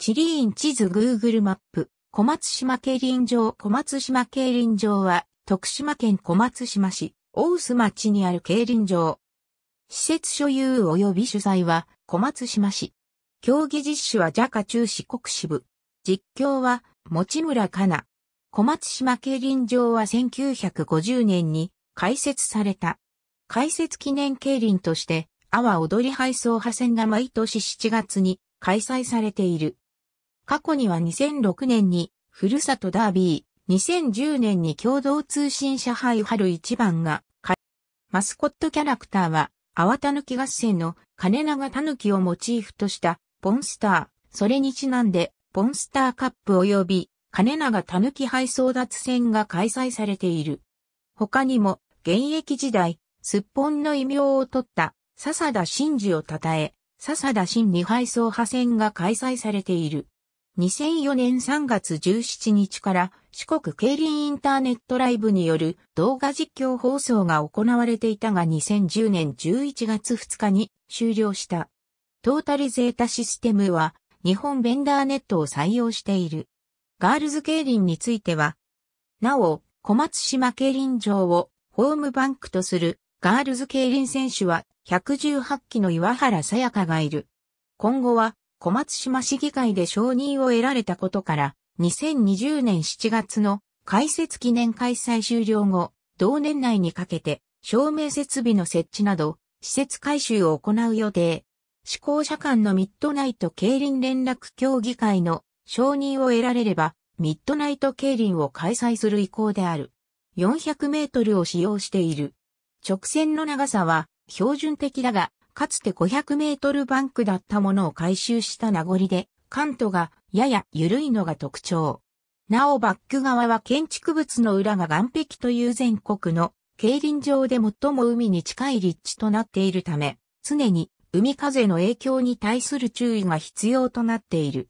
地理院地図 Google マップ、小松島競輪場小松島競輪場は、徳島県小松島市、大須町にある競輪場。施設所有及び主催は、小松島市。競技実施は JACA 中四国支部。実況は、持村かな。小松島競輪場は1950年に開設された。開設記念競輪として、阿波踊り配送派船が毎年7月に開催されている。過去には2006年に、ふるさとダービー、2010年に共同通信社配春一番が、マスコットキャラクターは、淡たぬき合戦の金長たぬきをモチーフとした、ポンスター、それにちなんで、ポンスターカップ及び、金長たぬき配争奪戦が開催されている。他にも、現役時代、すっぽんの異名を取った、笹田真治を称え、笹田真二配送派戦が開催されている。2004年3月17日から四国競輪インターネットライブによる動画実況放送が行われていたが2010年11月2日に終了した。トータルゼータシステムは日本ベンダーネットを採用している。ガールズ競輪については、なお、小松島競輪場をホームバンクとするガールズ競輪選手は118期の岩原さやかがいる。今後は小松島市議会で承認を得られたことから、2020年7月の開設記念開催終了後、同年内にかけて、照明設備の設置など、施設改修を行う予定。施行者間のミッドナイト競輪連絡協議会の承認を得られれば、ミッドナイト競輪を開催する意向である。400メートルを使用している。直線の長さは標準的だが、かつて500メートルバンクだったものを回収した名残で、カントがやや緩いのが特徴。なおバック側は建築物の裏が岸壁という全国の競輪場で最も海に近い立地となっているため、常に海風の影響に対する注意が必要となっている。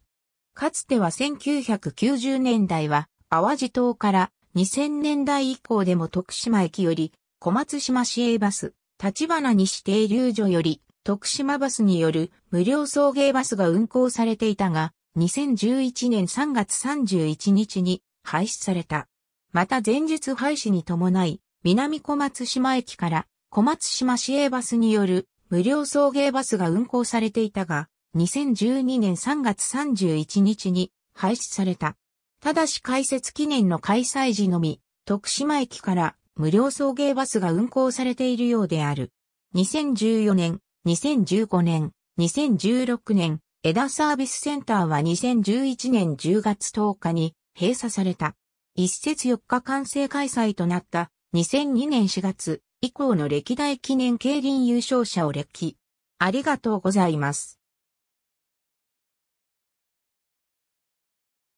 かつては1990年代は淡路島から2000年代以降でも徳島駅より小松島市営バス、立花西停留所より、徳島バスによる無料送迎バスが運行されていたが、2011年3月31日に廃止された。また前日廃止に伴い、南小松島駅から小松島市営バスによる無料送迎バスが運行されていたが、2012年3月31日に廃止された。ただし開設記念の開催時のみ、徳島駅から無料送迎バスが運行されているようである。2014年、2015年、2016年、エダサービスセンターは2011年10月10日に閉鎖された。一節4日完成開催となった2002年4月以降の歴代記念競輪優勝者を歴。ありがとうございます。